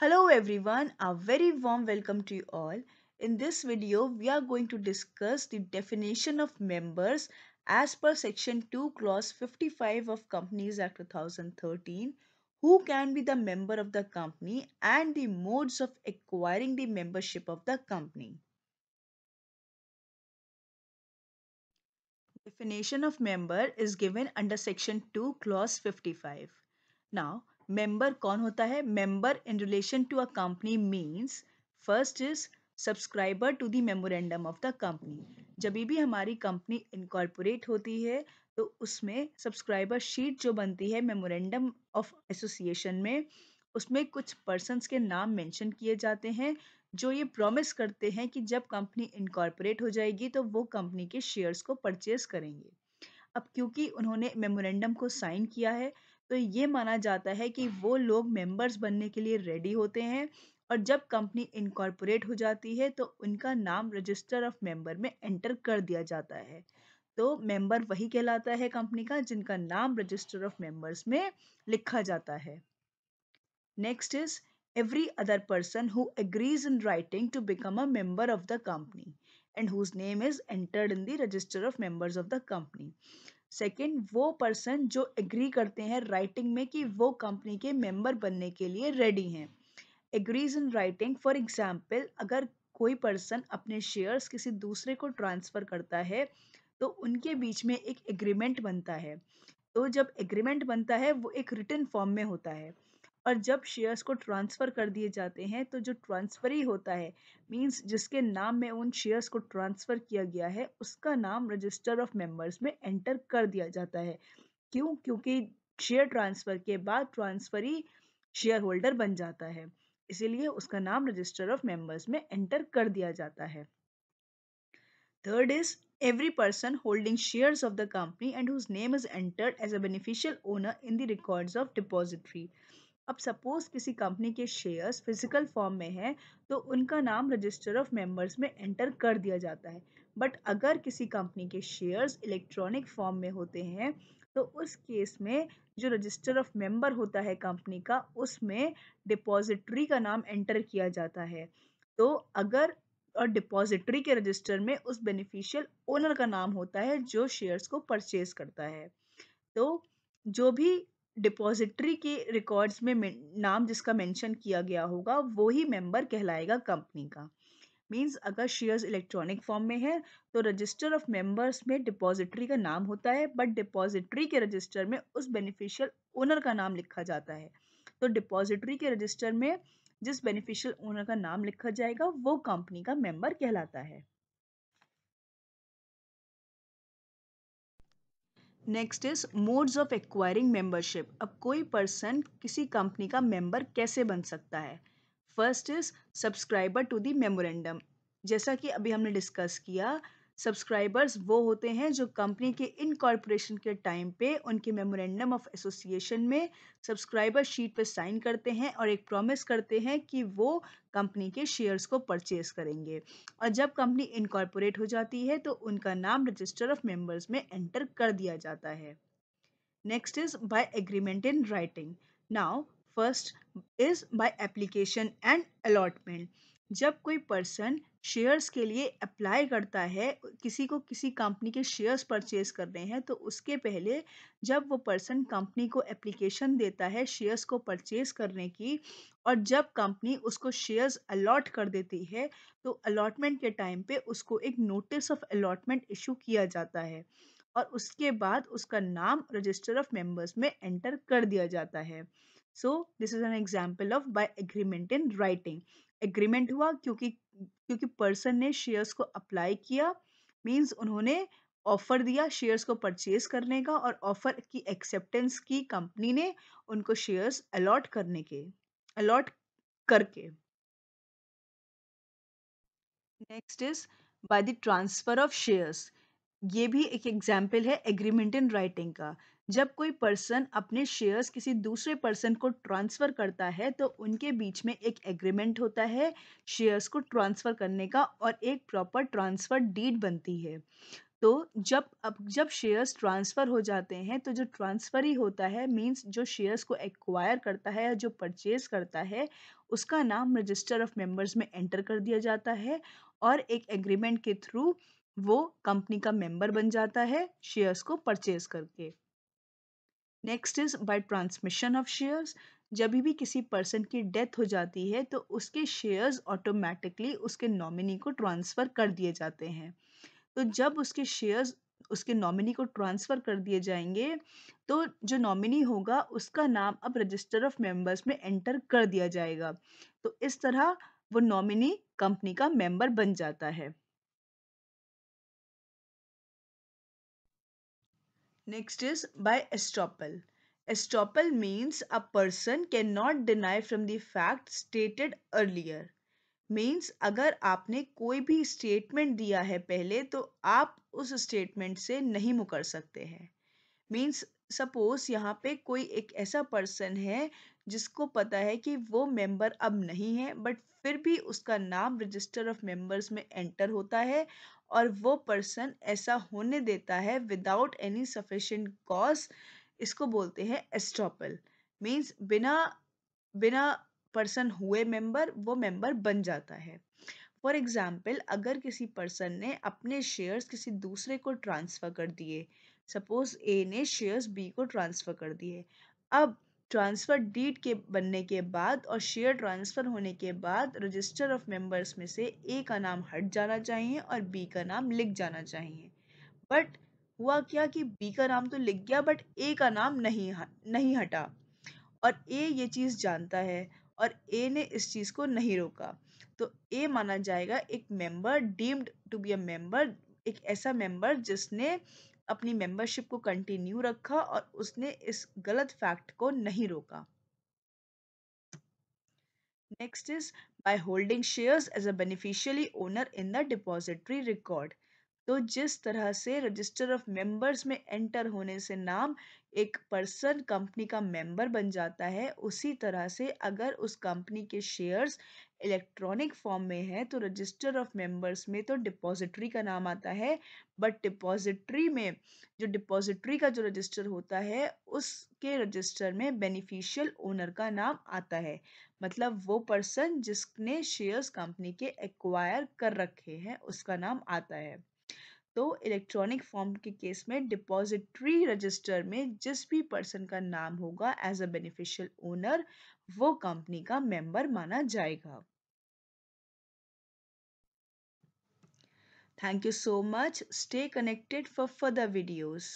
Hello everyone, a very warm welcome to you all. In this video, we are going to discuss the definition of members as per section 2 clause 55 of Companies Act 2013, who can be the member of the company and the modes of acquiring the membership of the company. Definition of member is given under section 2 clause 55. Now, member कौन होता है member in relation to a company means first is subscriber to the memorandum of the company जब भी हमारी company incorporate होती है तो उसमें सब्सक्राइबर शीट जो बनती है मेमोरेंडम ऑफ एसोसिएशन में उसमें कुछ पर्सनस के नाम मेंशन किए जाते हैं जो ये प्रॉमिस करते हैं कि जब कंपनी इनकॉर्पोरेट हो जाएगी तो वो कंपनी के शेयर्स को परचेज करेंगे अब क्योंकि उन्होंने मेमोरेंडम को साइन किया है तो ये माना जाता है कि वो लोग मेंबर्स बनने के लिए रेडी होते हैं और जब कंपनी इनकॉर्पोरेट हो जाती है तो उनका नाम रजिस्टर ऑफ मेंबर में एंटर कर दिया जाता है तो मेंबर वही कहलाता है कंपनी का जिनका नाम रजिस्टर ऑफ मेंबर्स में लिखा जाता है next is every other person who agrees in writing to become a member of the company and whose name is entered in the register of members of the company second वो person जो agree करते हैं writing में कि वो company के member बनने के लिए रेडी हैं agrees in writing for example अगर कोई पर्सन अपने शेयर्स किसी दूसरे को ट्रांसफ़र करता है तो उनके बीच में एक एग्रीमेंट बनता है तो जब एग्रीमेंट बनता है वो एक रिटर्न फॉर्म में होता है और जब शेयर्स को ट्रांसफ़र कर दिए जाते हैं तो जो ट्रांसफ़री होता है मींस जिसके नाम में उन शेयर्स को ट्रांसफ़र किया गया है उसका नाम रजिस्टर ऑफ मेंबर्स में एंटर कर दिया जाता है क्यों क्योंकि शेयर ट्रांसफ़र के बाद ट्रांसफ़री शेयर होल्डर बन जाता है इसीलिए उसका नाम रजिस्टर ऑफ मेंबर्स में एंटर कर दिया जाता है third is every person holding shares of the company and whose name is entered as a beneficial owner in the records of depository अब सपोज़ किसी कंपनी के शेयर्स फिजिकल फॉर्म में हैं तो उनका नाम रजिस्टर ऑफ मेंबर्स में enter कर दिया जाता है बट अगर किसी कंपनी के शेयर्स इलेक्ट्रॉनिक फॉर्म में होते हैं तो उस केस में जो रजिस्टर ऑफ मेंबर होता है कंपनी का उसमें डिपॉजिटरी का नाम एंटर किया जाता है तो अगर और डिपॉजिटरी के रजिस्टर में उस बेनिफिशियल ओनर का नाम होता है जो शेयर्स को परचेज करता है तो जो भी डिपॉजिटरी के रिकॉर्ड्स में नाम जिसका मेंशन किया गया होगा वो ही मेंबर कहलाएगा कंपनी का मींस अगर शेयर्स इलेक्ट्रॉनिक फॉर्म में है तो रजिस्टर ऑफ मेंबर्स में डिपॉजिटरी का नाम होता है बट डिपॉजिटरी के रजिस्टर में उस बेनिफिशियल ओनर का नाम लिखा जाता है तो डिपॉजिटरी के रजिस्टर में जिस बेनिफिशियल ओनर का नाम लिखा जाएगा वो कंपनी का मेंबर कहलाता है next is modes of acquiring membership अब कोई पर्सन किसी कंपनी का मेंबर कैसे बन सकता है first is subscriber to the memorandum जैसा कि अभी हमने डिस्कस किया सब्सक्राइबर्स वो होते हैं जो कंपनी के इनकॉर्पोरेशन के टाइम पे उनके मेमोरेंडम ऑफ एसोसिएशन में सब्सक्राइबर शीट पे साइन करते हैं और एक प्रॉमिस करते हैं कि वो कंपनी के शेयर्स को परचेज करेंगे और जब कंपनी इनकॉर्पोरेट हो जाती है तो उनका नाम रजिस्टर ऑफ मेम्बर्स में एंटर कर दिया जाता है next is by agreement in writing now first is by application and allotment जब कोई पर्सन शेयर्स के लिए अप्लाई करता है किसी को किसी कंपनी के शेयर्स परचेज करने हैं तो उसके पहले जब वो पर्सन कंपनी को एप्लीकेशन देता है शेयर्स को परचेज करने की और जब कंपनी उसको शेयर्स अलॉट कर देती है तो अलॉटमेंट के टाइम पे उसको एक नोटिस ऑफ अलॉटमेंट इशू किया जाता है और उसके बाद उसका नाम रजिस्टर ऑफ मेंबर्स में एंटर कर दिया जाता है so this is an example of by agreement in writing agreement हुआ क्योंकि क्योंकि पर्सन ने शेयर्स को अप्लाई किया मीन्स उन्होंने ऑफर दिया शेयर्स को परचेज करने का और ऑफर की एक्सेप्टेंस की कंपनी ने उनको शेयर्स अलॉट करने के अलॉट करके next is by the transfer of shares ये भी एक एग्जाम्पल है एग्रीमेंट इन राइटिंग का जब कोई पर्सन अपने शेयर्स किसी दूसरे पर्सन को ट्रांसफ़र करता है तो उनके बीच में एक एग्रीमेंट होता है शेयर्स को ट्रांसफ़र करने का और एक प्रॉपर ट्रांसफ़र डीड बनती है तो जब अब जब शेयर्स ट्रांसफ़र हो जाते हैं तो जो ट्रांसफ़र ही होता है मींस जो शेयर्स को एक्वायर करता है या जो परचेज करता है उसका नाम रजिस्टर ऑफ मेंबर्स में एंटर कर दिया जाता है और एक एग्रीमेंट के थ्रू वो कंपनी का मेंबर बन जाता है शेयर्स को परचेज करके next is by transmission of shares जब भी किसी पर्सन की डेथ हो जाती है तो उसके शेयर्स ऑटोमेटिकली उसके नॉमिनी को ट्रांसफ़र कर दिए जाते हैं तो जब उसके शेयर्स उसके नॉमिनी को ट्रांसफ़र कर दिए जाएंगे तो जो नॉमिनी होगा उसका नाम अब रजिस्टर ऑफ मेंबर्स में एंटर कर दिया जाएगा तो इस तरह वो नॉमिनी कंपनी का मेंबर बन जाता है Next is by estoppel. Estoppel means a person cannot deny from the fact stated earlier. Means अगर आपने कोई भी स्टेटमेंट दिया है पहले तो आप उस स्टेटमेंट से नहीं मुकर सकते हैं मीन्स सपोज यहाँ पे कोई एक ऐसा पर्सन है जिसको पता है कि वो मेंबर अब नहीं है बट फिर भी उसका नाम रजिस्टर ऑफ मेंबर्स में एंटर होता है और वो पर्सन ऐसा होने देता है विदाउट एनी सफिशेंट कॉज इसको बोलते हैं एस्टॉपल मीन्स बिना बिना पर्सन हुए मेंबर वो मेंबर बन जाता है फॉर एग्ज़ाम्पल अगर किसी पर्सन ने अपने शेयर्स किसी दूसरे को ट्रांसफ़र कर दिए सपोज़ ए ने शेयर्स बी को ट्रांसफ़र कर दिए अब ट्रांसफ़र डीड के बनने के बाद और शेयर ट्रांसफ़र होने के बाद रजिस्टर ऑफ मेंबर्स में से ए का नाम हट जाना चाहिए और बी का नाम लिख जाना चाहिए बट हुआ क्या कि बी का नाम तो लिख गया बट ए का नाम नहीं नहीं हटा और ए ये चीज़ जानता है और ए ने इस चीज़ को नहीं रोका तो ए माना जाएगा एक member deemed to be a member एक ऐसा मेंबर जिसने अपनी मेंबरशिप को कंटिन्यू रखा और उसने इस गलत फैक्ट को नहीं रोका next is by holding shares as a beneficially owner in the depository record तो जिस तरह से रजिस्टर ऑफ मेंबर्स में एंटर होने से नाम एक पर्सन कंपनी का मेंबर बन जाता है उसी तरह से अगर उस कंपनी के शेयर्स इलेक्ट्रॉनिक फॉर्म में है तो रजिस्टर ऑफ मेंबर्स में तो डिपॉजिटरी का नाम आता है बट डिपॉजिटरी में जो डिपॉजिटरी का जो रजिस्टर होता है उसके रजिस्टर में बेनिफिशियल ओनर का नाम आता है मतलब वो पर्सन जिसने शेयर्स कंपनी के एक्वायर कर रखे हैं उसका नाम आता है तो इलेक्ट्रॉनिक फॉर्म के केस में डिपॉजिटरी रजिस्टर में जिस भी पर्सन का नाम होगा एज अ बेनिफिशियल ओनर वो कंपनी का मेंबर माना जाएगा thank you so much stay connected for further videos